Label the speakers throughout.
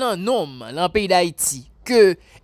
Speaker 1: nan nom lan peyi d'Haïti ke,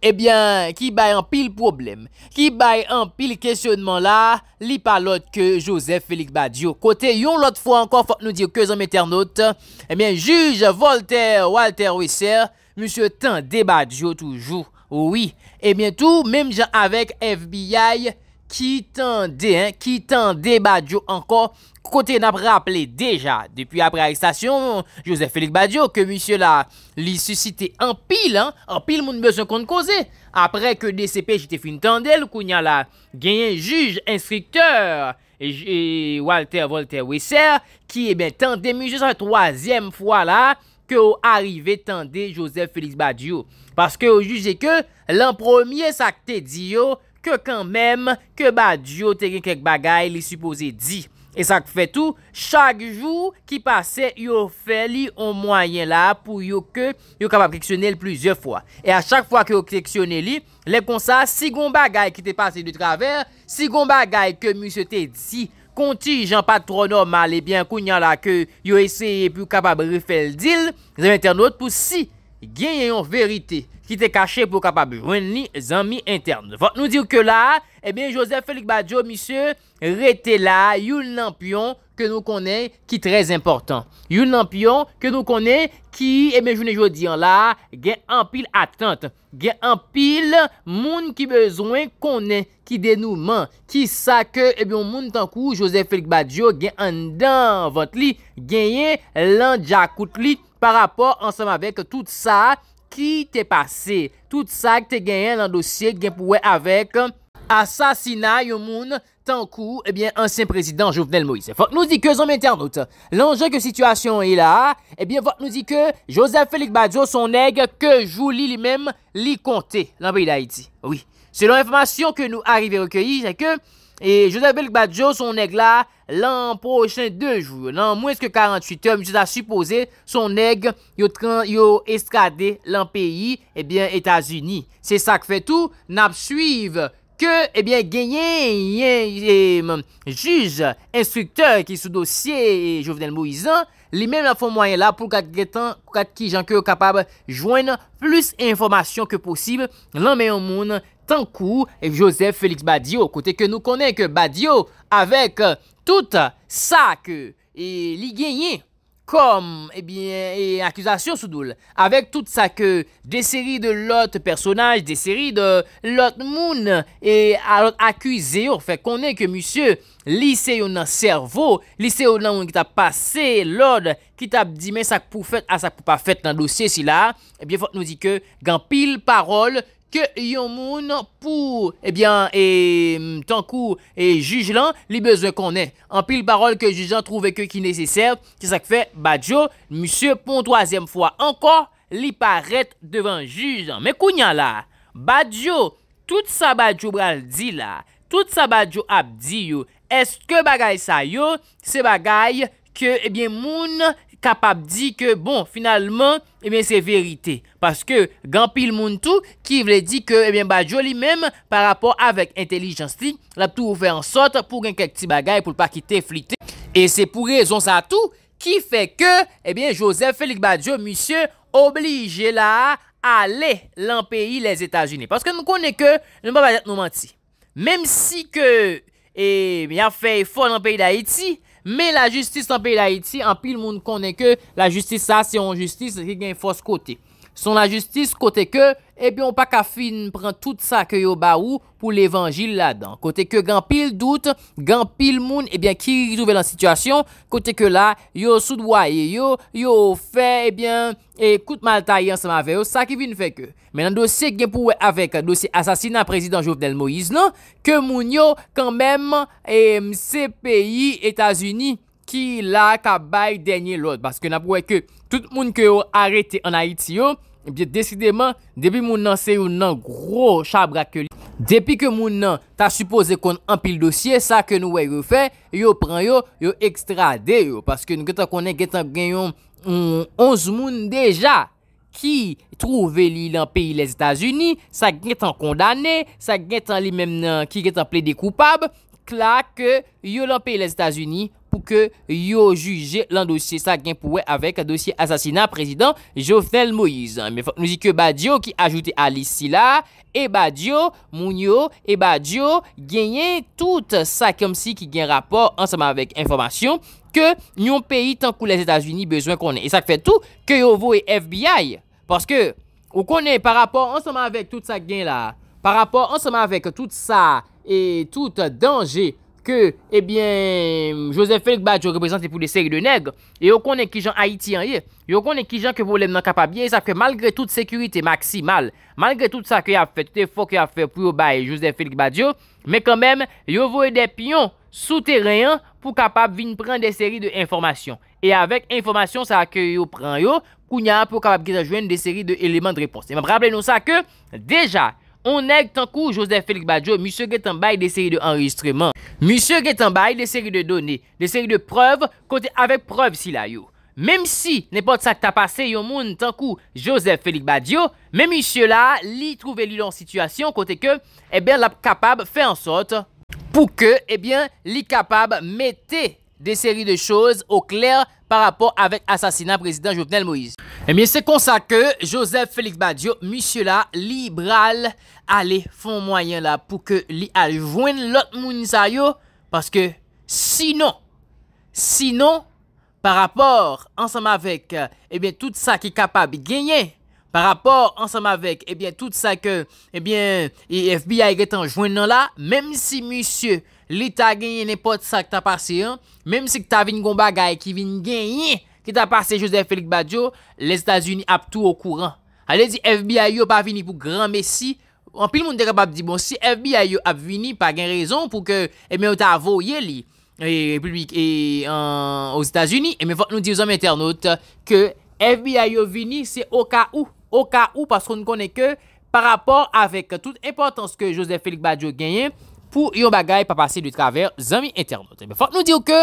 Speaker 1: ebyen, eh ki bay an pil problem ki bay an pil kesyonman la li pa lot ke Joseph Félix Badiou kote yon lot fwa ankon fote nou diyo ke zanm éternote ebyen, eh juj Voltaire Walter Wisser mou se tan dé Badiou toujou, ouwi ebyen, eh tou, mèm jan avek FBI ki tende, ki tende Badiou ankon, kote nap rappele deja, depi apre aristasyon, Joseph Félix Badiou, ke monsye la li susite anpil, anpil moun mèson konn kose, apre ke DCP jite fin tende, lou koun ya la genyen juj, instricteur, e, e, Walter, Walter Wisser, ki eh tende monsye sa 3èm fwa la, ke ou arrive tende Joseph Félix Badiou, paske ou juje ke, lan premier sakte diyo, ke kan menm ke ba diyo te gen kek bagay li supose di. E sak fe tou, chak jou ki pase yo fe li on mwayen la pou yo ke yo kapab reksyonel plusieurs fwa. E a chak fwa ki yo reksyonel li, lep konsa, si gon bagay ki te pase di traver, si gon bagay ke mi se te di, konti jan patronom alebyan kounyan la ke yo eseye pou kapab refel dil, zem internot pou si. gen yon verite ki te kache pou kapabou, ven li zanmi interne. Vot nou dir ke la, e ben Josef Félix Badiou, misye, rete la, yon lampyon ke nou konen, ki trez important. Yon lampyon ke nou konen, ki, e ben jounen jodi an la, gen anpil atente, gen anpil moun ki bezwen konen, ki denouman, ki sa ke, e ben moun tankou, Josef Félix Badiou, gen an dan vant li, gen yon lan jakout li, par rapport ensemble avec tout ça qui t'est passé, tout ça que t'est gagné dans le dossier qui pour avec euh, assassinat yon moun tant eh bien, ancien président Jovenel Moïse. Faut nous dit que, son internautes, l'enjeu que situation est là, eh bien, faut nous dit que Joseph Félix Badio, son nègre, que joue lui-même, lui compter dans le pays d'Haïti. Oui. Selon l'information que nous arrivons à recueillir, c'est que Je zè belk badjou son neg la lan pou chen 2 jwou. Nan mwen se ke 48e, mwen se zè suppose son neg yo estrade lan peyi Etasuni. Eh se sak fè tou, nap suiv ke genyen eh eh, juz, instrukteur ki sou dosye Jovenel Moisan. Li men la fon mwen la pou kat ki jankyo kapab jwenn plus informasyon ke posib, lan men yon moun tankou Joseph Felix Badiou kote ke nou konen ke Badiou avek tout sa ke e li genyen. kom, ebyen, eh e akizasyon sou doul, avek tout sa ke de seri de lot personaj, de seri de lot moun, e alot akizeyo, fe konen ke musye lise yon nan servo, lise yon nan moun ki ta pase, lot, ki ta di men sa pou fet, a ah, sa pou pa fet nan dosye si la, ebyen, eh fote nou di ke, gan pil parol, Ke yon moun pou, ebyan, eh e, eh, tankou, e, eh, jujlan, li bezon konen. Anpil parol ke jujan trouve ke ki nesecer, ki sak fe, badjo, monsie, pon troazem fwa. Ankor, li paret devan jujan. Me kounyan la, badjo, tout sa badjo bral di la, tout sa badjo ap di yo, eske bagay sa yo, se bagay, ke, ebyan, moun, kapap di ke bon, finalman, ebyen, eh se verite. Paske, gampil moun tou, ki vle di ke, ebyen, eh Badiou li mem, pa rapor avèk, intelijans ti, la pou fè an sot, pou gen kek ti bagay, pou pa ki te flite. E se pou rezon sa tou, ki fè ke, ebyen, eh Joseph Félix Badiou, misye, oblige la, ale, l'an peyi les Etats-Unis. Paske nou konè ke, nou mba vajat nou manti. Mem si ke, ebyen, fè fò nan peyi da Eti, Men la justis an pe la eti, an pi l moun konen ke la justis sa, se yon justis gen fos kote. Son la justis kote ke... Ebyon pa ka fin pren tout sa ke yo ba ou pou l'evangil la dan. Kote ke gen pil dout, gen pil moun, ebyen eh ki yi douve lan situasyon. Kote ke la, yo soud waye yo, yo fe, ebyen, eh ekout mal tayan sa ma veyo, sa ki vin fe ke. Menan dosye gen pouwe avek, dosye asasina prezident Jovdel Moïse nan, ke moun yo kan menm eh, se peyi Etasuni ki la ka bay denye lot. Baske nan pouwe ke tout moun ke yo arete an Haiti yo, Ebyè desidèman, depi moun nan se yon nan gro chabra ke li, depi ke moun nan ta supose kon anpil dosye, sa ke nou wè yon fè, yon pran yon, yon ekstrade yon, paske nou getan konnen getan genyon 11 moun deja ki trouve li lan peyi les Etats-Unis, sa getan kondane, sa getan li mem nan ki getan ple de koupab, klak, yon lan peyi les Etats-Unis, pour que yo juge l'un dossier ça gain pour avec dossier assassinat président Jovenel Moïse. Mais faut nous dit que Badio qui ajouté Alice là et Badio Mounio et Badio gagnent tout ça comme si qui gain rapport ensemble avec information que yon pays tant que les États-Unis besoin qu'on ait. Et ça fait tout que yo et FBI parce que vous connaît par rapport ensemble avec tout ça qui gain là, par rapport ensemble avec tout ça et tout danger Ke, ebyen, eh Joseph Félix Badiou represente pou de seri de negre, yo konen ki jan Haitian ye, yo konen ki jan ke volem nan kapabye, sa ke malgre tout sekurite maksimal, malgre tout sa ke ya fè, tout e fò ke ya fè pou yo baye Joseph Félix Badiou, me konmem, yo voe de pion souterrain pou kapab vin pran de seri de informasyon. E avèk informasyon sa ke yo pran yo, kou nyan pou kapab gen a jwen de seri de eleman de repos. Eman, rablen nou sa ke, deja, On neg tan kou Joseph Félix Badiou, msye getan bay de seri de enregistrement, msye getan bay de seri de donè, de seri de preuve, kote avèk preuve si la yo. Mèm si nèpòt sa kta pase yo moun tan kou Joseph Félix Badiou, mèm msye la li trouve li lan situasyon kote ke, e eh bè la kapab fè ansot pou ke, e eh bè, li kapab metè de seri de chòz au klèr, par rapport avec assassinat président Jovenel Moïse. Eh bien, c'est comme ça que Joseph Félix Badio, monsieur là, libéral, allez, font moyen là pour que li rejoigne l'autre parce que sinon, sinon, par rapport, ensemble avec, eh bien, tout ça qui est capable de gagner, par rapport ensemble avec eh bien tout ça que eh bien FBI est en joignant là même si monsieur li ta genyen ne pot sa ki ta pase, menm si ki ta vin gomba gaye ki vin genyen, ki ta pase Joseph F. Badjo, le Stasiuni ap tou ou kouran. A le di FBIO pa vini pou Gran Messi, an pil moun dera pa ap di, bon si FBIO ap vini, pa gen rezon pou ke, e eh men ou ta avoye li, e publik, e en, ou Stasiuni, e eh men vant nou di ou zanm internaut, ke FBIO vini, se o ka ou, o ka ou, paskou nou konen ke, par rapport avek tout epotans ke Joseph F. Badjo genyen, pou yon bagay pa pase li traver zami intermote. Fante nou dir ke,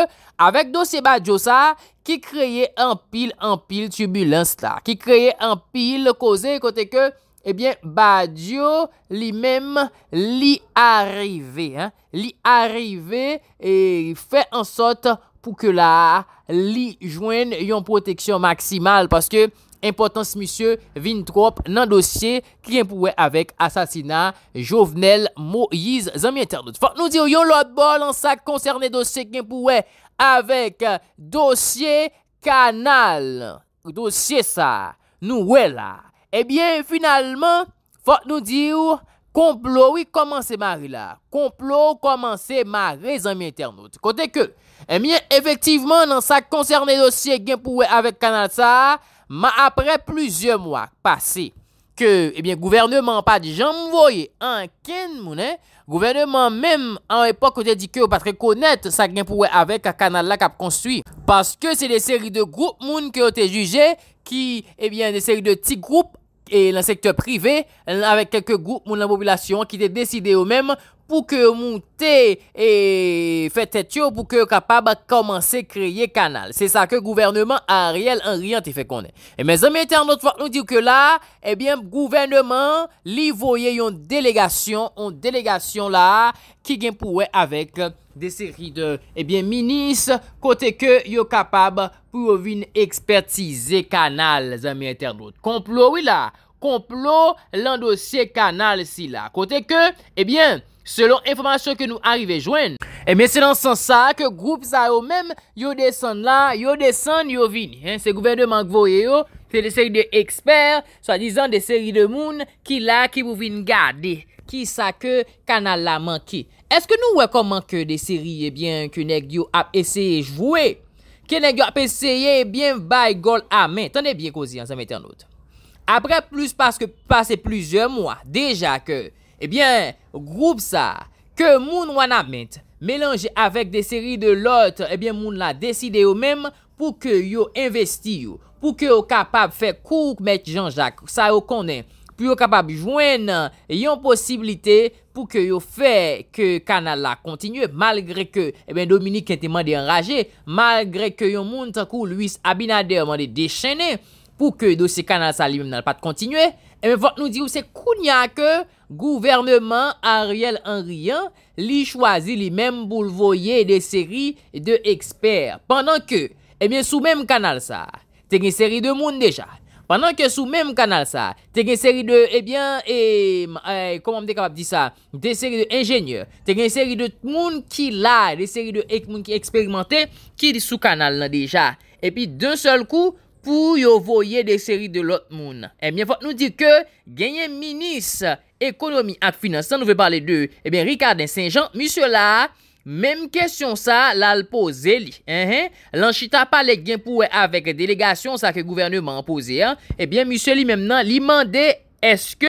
Speaker 1: avek dosye Badiou sa, ki kreye an pil an pil tubulans la, ki kreye an pil koze kote ke, ebyen Badiou li menm li arive, li arive, e fe ansot pou ke la li jwen yon proteksyon maksimal, paske, Impotans monsie Vintrop nan dosye ki genpouwe avek asasina Jovenel Moïse zami internet. Fak nou diyo yon lot bol ansak konserne dosye ki genpouwe avek dosye kanal. Dosye sa nou we la. Ebyen eh finalman fak nou diyo komplo yi komanse mari la. Komplo komanse mari zami internet. Kote ke, ebyen eh efektivman ansak konserne dosye ki genpouwe avek kanal sa... Ma apre pluzye mwak pase ke, ebyen, eh gouverneman pa di jan mwoye anken mounen, gouverneman menm an epok ou dedike ou patre konet sa genpouwe avek a kanal la kap konstwi, paske se de seri eh de goup moun ke ou te juje ki, ebyen, de seri de ti goup, la sektor prive, avek keke goup moun la mobilasyon ki te deside ou mem pou ke moun te e fetet yo pou ke yo kapab komanse kreye kanal. Se sa ke gouvernement a riel an riant e fe konen. E men zami internet nou diw ke la, ebyen gouvernement li voye yon delegasyon yon delegasyon la ki gen pouwe avek de seri eh de ebyen minis kote ke yo kapab pou yon ekspertize kanal zami internet. Komplo ou la Komplo lan dosye kanal si la Kote ke, ebyen, eh selon informasyon ke nou arive jwen eh Emen, se lan san sa, ke group za yo men Yo desen la, yo desen, yo vin Se gouven de mank voye yo Se de seri de eksper, sa dizan de seri de moun Ki la ki pou vin gade Ki sa ke kanal la manke Eske nou wekoman ke de seri, ebyen, ke neg yo ap eseye jwwe Ke neg yo ap eseye, ebyen, bay gol a men Tande eh bien kozi, anse mette anote apre plus paske pase pluzyon mwa, deja ke, ebyen, groub sa, ke moun wana ment, melange avek de seri de lot, ebyen moun la deside yo mem, pou ke yo investi yo, pou ke yo kapab fe kouk met janjak, sa yo konen, pou yo kapab jwen, eyon posibilite, pou ke yo fe ke kanal la kontinye, malgre ke, ebyen Dominique ente mande enraje, malgre ke yo moun takou luis abinade yo mande deshene, ebyen, pou ke do se kanal sa li mem nan pat kontinue, eme vat nou di ou se kounya ke, gouvernement Ariel Henryan, li chwazi li mem boulvoye de seri eh de eksper, pandan ke, eme sou mem kanal sa, te gen seri de moun deja, pandan ke sou mem kanal sa, te gen seri de, eme, eee, koman m de kapap di sa, de seri eh, de enjeneur, te gen seri de moun ki la, de seri de moun ki eksperimenten, ki sou kanal nan deja, epi doun sol kou, pou yo voye de seri de lot moun. Ebyen, eh fote nou di ke genyen minis ekonomi ak finanse. San nou ve parle de, ebyen, Rikardin Saint-Jean. Misyon la, mem kestyon sa lal pose li. Lan chita pa le gen pou avek delegasyon sa ke gouvernement pose. Ebyen, eh misyon li mem nan li mande, eske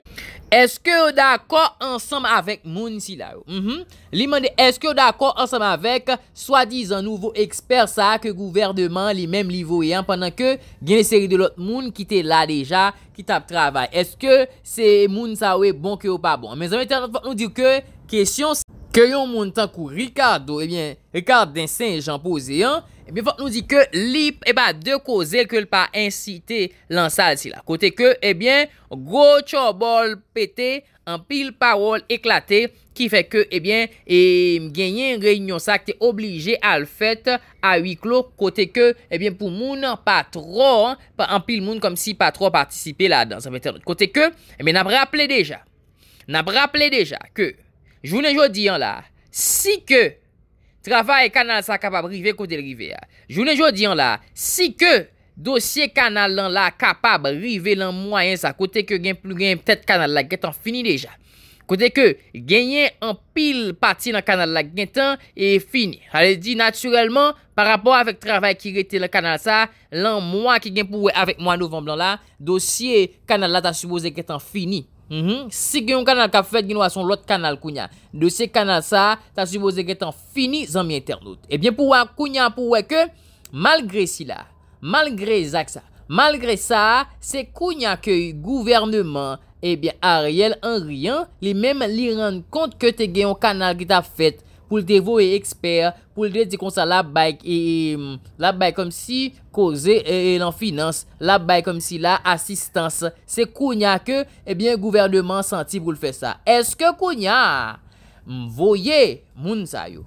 Speaker 1: Eske ou d'akor ansam avèk moun si la ou? Mhm. Li mande, eske ou d'akor ansam avèk swa diz an nouvo eksper sa ke gouverdman li mèm li vouy an pandan ke gen eseri de lot moun ki te la deja, ki tap travay. Eske se moun sa ou e bon ki ou pa bon? Men zanmète an fòk nou diw ke kesyon se... Kè yon moun tankou Ricardo, ebyen, eh Ricardo den Saint-Jean-Posayen, ebyen, eh fòk nou di kè lip, ebyen, de ko zèl kèl pa incite lansal si la. Kote kè, ebyen, gwo chobol pete, an pil parol eklate, ki fè kè, ebyen, e mgenyen reynyon sa, kè te oblije al fèt a wiklo. Kote kè, ebyen, pou moun patro, an pil moun kom si patro patisipe la dan. Kote kè, ebyen, eh nab rapple deja, nab rapple deja kè, Jounen joun diyan la, si ke travay kanal sa kapab rive kote rive ya. Jounen joun diyan la, si ke dosye kanal lan la kapab rive lan mwayen sa, kote ke gen plou gen ptet kanal la, gen tan fini deja. Kote ke genyen an pil pati lan kanal la, gen tan e fini. Ale di naturelman, par rapport avek travay ki rete le kanal sa, lan mwayen ki gen pouwe avek mwayen nouvan blan la, dosye kanal la ta supose gen tan fini. Mhm. Si gen yon kanal ka fet, gen wason lot kanal kounya. De se kanal sa, ta suvoze gen tan fini zan mi internet. Ebyen eh pou wak kounya pou wak ke, malgre si la, malgre zak sa. Malgre sa, se kounya ke yon gouvernement, ebyen eh a riyel an riyan, li menm li ren kont ke te gen yon kanal ki ta fet. pou l'devo e ekspert, pou l'de di konsa la bayk, e, e, la bayk kom si koze e, e lan finans, la bayk kom si la asistans, se kounya ke, ebyen, eh gouvernement santi pou l'fe sa. Eske kounya, mvoye moun sayo,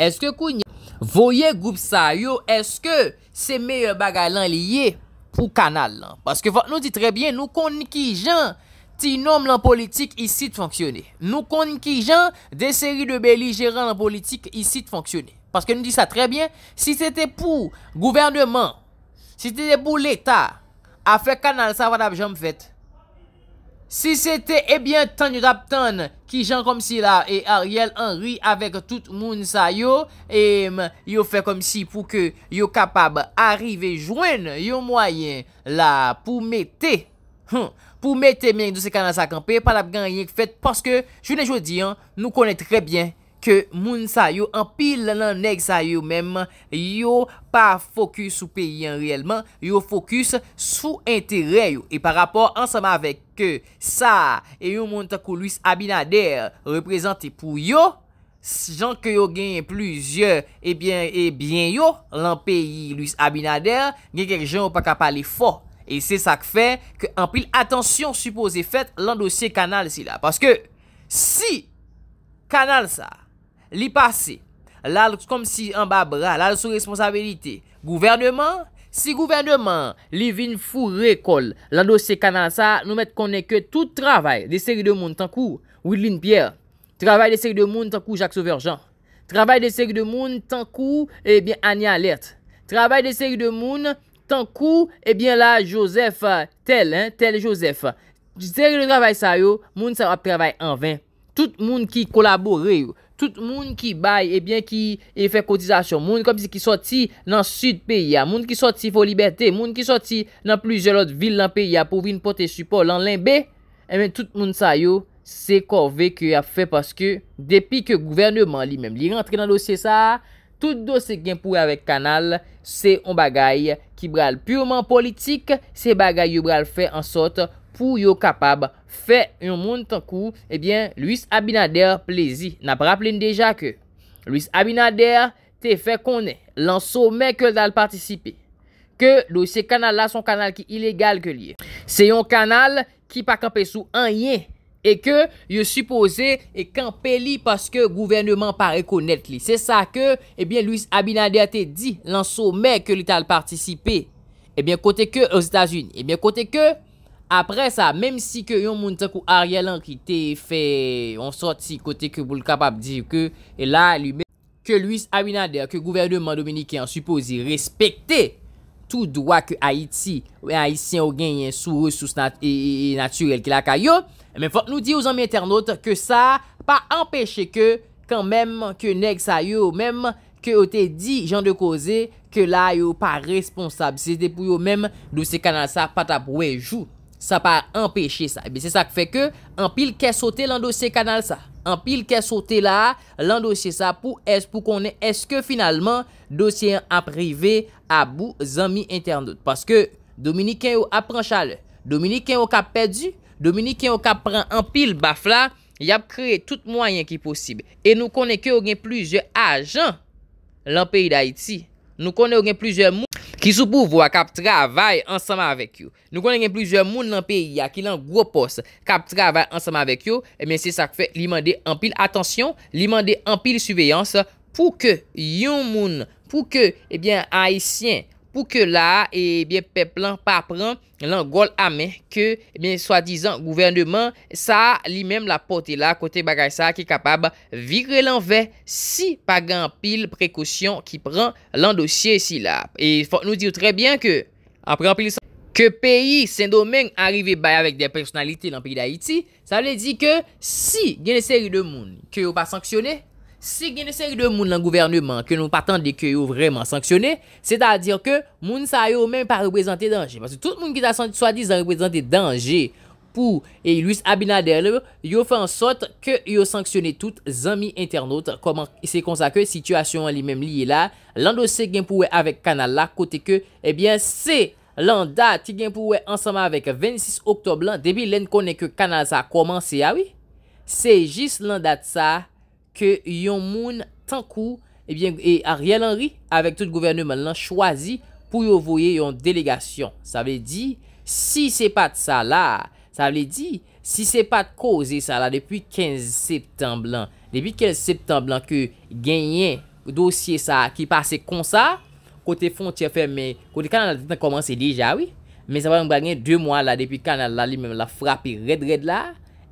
Speaker 1: eske kounya, mvoye goup sayo, eske se meyye bagay lan liye pou kanal lan. Paske vat nou di trebyen, nou konniki jan, Ti nom lan politik isi t'fonksyone. Nou kon ki jan de seri de beli jera lan politik isi t'fonksyone. Paske nou di sa tre bien. Si se te pou gouvernement. Si se te pou l'Etat. A fe kanal sa wadab jan mfet. Si se te ebyen eh tan yon dap tan. Ki jan kom si la. E Ariel Henry avek tout moun sa yo. E yo fe kom si pou ke yo kapab arrive jwen yon mwayen la pou mete. Ha. pou mè temèk do se kanan sa kampè, pa la pgan yèk fèt, paske, jounè joudiyan, nou konè trè bèn, ke moun sa yò, anpil nan nèk sa yò mèm, yò pa fokus sou peyi an rèlman, yò fokus sou intèrè yò, e pa rapò ansèm avèk ke sa, e yò moun ta kou luis abinader, reprezentè pou yò, jan kè yò genye plüzyò, e eh bèn, e eh bèn yò, lan peyi luis abinader, gen kèk jèn ou pa kapalè fò, Et c'est ça que fait qu'on prit l'attention supposée faite l'endossier Canal c'est là. Parce que si Canal ça, l'y passe, l'al comme si en bas bras, l'al sous responsabilité, gouvernement, si gouvernement l'y vin fou récol, l'endossier Canal ça, nous mette qu'on n'est que tout travail des séries de monde. Tan kou, ebyen la, Joseph tel, tel Joseph, di teri le travay sa yo, moun sa va travay an vè. Tout moun ki kolaborè yo, tout moun ki bay, ebyen ki e fè kotizasyon, moun kom si ki soti nan sud pè ya, moun ki soti fò libertè, moun ki soti nan plizye lot vil nan pè ya pou vin pote supo lan lèn bè, ebyen tout moun sa yo, se kor vek yo a fè paske, depi ke gouvernement li mèm, li rentre nan dosye sa a, Tout do se gen pou avèk kanal, se yon bagay ki bral pureman politik, se bagay yo bral fè an sot pou yo kapab fè yon moun tankou, ebyen Louis Abinader plezi. Nap rapplen deja ke, Louis Abinader te fè konè, lanso mè ke dal partisipè, ke do se kanal la son kanal ki ilegal ke liye. Se yon kanal ki pa kapè sou anyè. E ke, yo suppose, e kan peli paske gouvernement pare kon net li. Se sa ke, e bie Louis Abinader te di lan soume ke li tal partisipe, e eh bie kote ke os Etats-Unis. E eh bie kote ke, apre sa, mem si ke yon moun tenkou a rialan ki te fe, on sorti kote ke bou l kapap di, e la, li bie, ke Louis Abinader, ke gouvernement Dominiki, an suppose, yi respekte, tout dwa ke Haiti, ouye Haitien ou gen yon sou, sou natyrel ki lak a yo, men fok nou di yo zon mi internot, ke sa pa empèche ke, kan menm, ke neg sa yo, ou menm, ke o te di, jan de koze, ke la yo pa responsab, se depou yo menm, lousi kanal sa, pata pou wejou, Sa pa empèche sa. E bè se sa k fè ke anpil kè sote lan dosye kanal sa. Anpil kè sote la, lan dosye sa pou konen eske finalman dosyen aprive a bou zami internet. Paske Dominikè yo apren chale. Dominikè yo kap perdi. Dominikè yo kap pren anpil baf la. Yap kre tout mwayen ki posib. E nou konen ke ou gen plouze ajan lan peyi da iti. Nou konen ou gen plouze mou. Kisou pou vwa kap travay ansama vek yo. Nou konen gen plouze moun nan peyi ya ki lan gwo pos kap travay ansama vek yo. Emen eh se sak fe li mande an pil atansyon, li mande an pil suveyans pou ke yon moun, pou ke ebyen eh Haitien. pou ke la e, pe plan pa pran lan gol amen ke e, soi dizan gouvernement sa li menm la pote la kote bagay sa ki kapab virre lan ve si pa gan pil prekosyon ki pran lan dosye si la. E fok nou diyo tre bien ke peyi sen domen arrive bay avik de personalite lan pi di Haiti, sa li di ke si gen eseri de moun ki ou pa sanksyone, Se gen esek de moun lan gouvernement ke nou patande de ke yo vreman sanksyone, se ta a dir ke moun sa yo men pa reprezenti denje. Masou tout moun ki sa swadi zan reprezenti denje pou elwis abina derle, yo fe ansot ke yo sanksyone tout zami internaut. Koman se konsake, situasyon li men liye la. Lando se gen pouwe avek kanal la, kote ke, ebyen eh se lan dati gen pouwe ansama avek 26 oktob lan, debi len konen ke kanal sa komanse, awi, ah se jis lan dat sa, ke yon moun tan kou, ebyen, e Ariel Henry, avek tout gouverneman lan chwazi pou yon voye yon delegasyon. Sa vle di, si se pat sa la, sa vle di, si se pat koze sa la depi 15 septemblan, depi 15 septemblan ke genyen dosye sa ki pase kon sa, kote fonti a ferme, kote kanal a komanse deja, oui, me sa vle bagnen 2 mwa la depi kanal la li mwen la frapi red red la,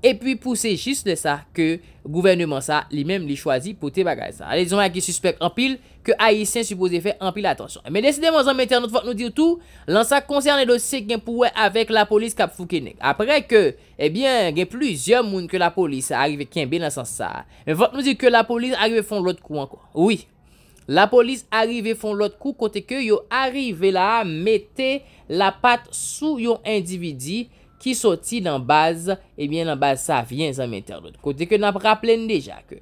Speaker 1: E pi pou se jist de sa ke gouvernement sa li mem li chwazi pou te bagaj sa. A le dison a ki suspect empil ke a yi sen supose fe empil atensyon. Me deside man zan mette anot fote nou dire tou lan sa koncerne dosi gen pouwe avek la polis kap fukenek. Apre ke ebyen gen pluzyon moun ke la polis a arrive kenbe nan san sa. Me fote nou dire ke la polis arive fon lot kou anko. Oui, la polis arive fon lot kou kote ke yo arrive la mette la pat sou yo individi. Ki soti nan baz, ebyen eh nan baz sa vyen zanm internot. Kote ke nan praplen deja ke,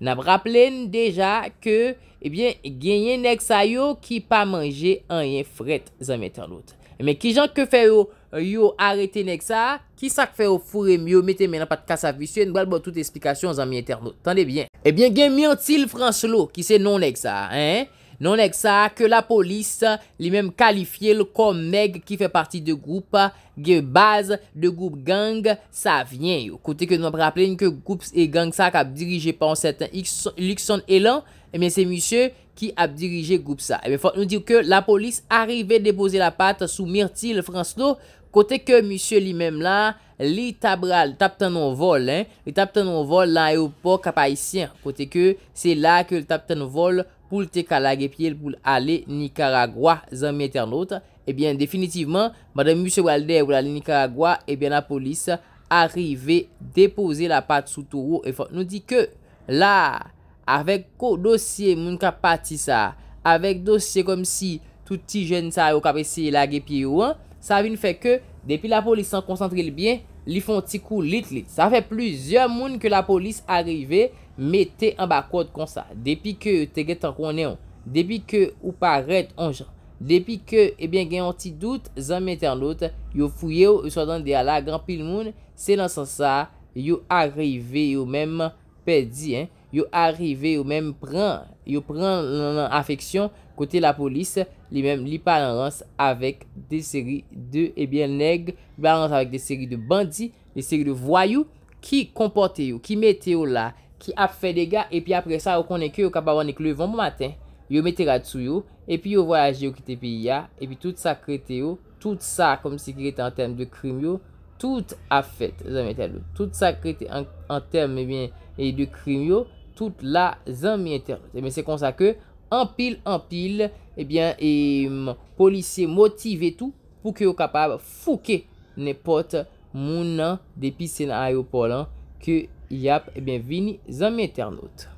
Speaker 1: nan praplen deja ke, ebyen eh genyen nek sa yo ki pa manje anyen fret zanm internot. Ebyen ki jan ke fe yo, yo arete nek sa, ki sa ke fe yo furem yo metem menan pat kasa visyen, wal bo tout esplikasyon zanm internot. Tande byen. Ebyen eh genyen til franslo ki se non nek sa, ebyen. Non ek sa ke la polis li mem kalifiye l kom meg ki fe parti de groupa ge base de group gang sa vyen yo. Kote ke nou ap rappelene ke groups e gang sa kap dirije pa an setan l xon elan, e men se misye ki ap dirije group sa. E men fote nou dire ke la polis arive depoze la pat sou mirtil franslo, kote ke misye li mem la li tabte nan vol, li tabte nan vol la eopo kapayisyen, kote ke se la ke li tabte nan vol kapayisyen. pou lte ka lage pie l pou l ale Nicaragua zanmete an notre, ebyen eh definitivman, madem M. Walder ou l ale Nicaragua, ebyen eh la polis arive depoze la pat sou tou eh, ou, nou di ke la avek kou dosye moun kapati sa, avek dosye kom si touti jen sa yo kapese lage pie ou an, sa avine feke depi la polis san konsantre li bien, li fon ti kou lit lit, sa fe plizye moun ke la polis arive, Metè an bakwot kon sa, depi ke te get an kon neon, depi ke ou paret an jan, depi ke ebyen eh gen yon ti dout, zan metè an lot, yo fuyè ou, yon so dan de ala, gen pil moun, se lan san sa, yo areve yo menm pedi, yo areve yo menm pren, yo pren nan an afeksyon, kote la polis, li menm li panan ans, avek de seri de ebyen neg, li panan ans avek de seri de bandi, de seri de voyou, ki kompote yo, ki metè yo la, ki a fè dega, epi apre sa, ou konè kè, ou kap avan ek levan mou matè, yo metè la tsou yo, epi yo voyaj yo ki te pi ya, epi tout sa kretè yo, tout sa, kom si kè tan tem de krim yo, tout a fèt, zanmè tel, tout sa kretè an tem, ebyen, eh e eh, de krim yo, tout la zanmè tel, zanmè eh se konsa ke, an pil, an pil, ebyen, e polisè motive etou, pou kè yo kap avan fou kè, ne pot moun nan, depi sen a a yo polan, kè, Yap, et bienvenue, amis internautes.